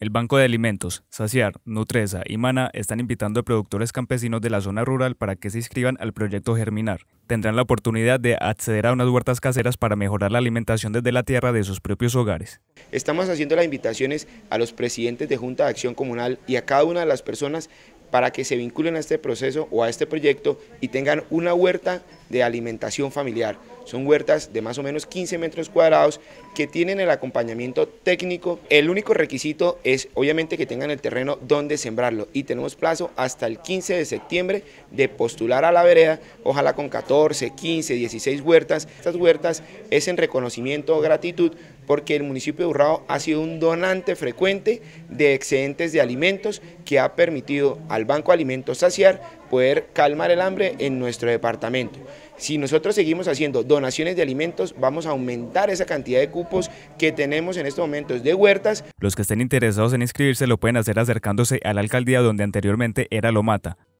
El Banco de Alimentos, Saciar, Nutresa y Mana están invitando a productores campesinos de la zona rural para que se inscriban al proyecto Germinar. Tendrán la oportunidad de acceder a unas huertas caseras para mejorar la alimentación desde la tierra de sus propios hogares. Estamos haciendo las invitaciones a los presidentes de Junta de Acción Comunal y a cada una de las personas para que se vinculen a este proceso o a este proyecto y tengan una huerta de alimentación familiar. Son huertas de más o menos 15 metros cuadrados que tienen el acompañamiento técnico. El único requisito es obviamente que tengan el terreno donde sembrarlo y tenemos plazo hasta el 15 de septiembre de postular a la vereda, ojalá con 14, 15, 16 huertas. Estas huertas es en reconocimiento o gratitud porque el municipio ha sido un donante frecuente de excedentes de alimentos que ha permitido al Banco Alimentos Saciar poder calmar el hambre en nuestro departamento. Si nosotros seguimos haciendo donaciones de alimentos, vamos a aumentar esa cantidad de cupos que tenemos en estos momentos de huertas. Los que estén interesados en inscribirse lo pueden hacer acercándose a la alcaldía donde anteriormente era Lomata.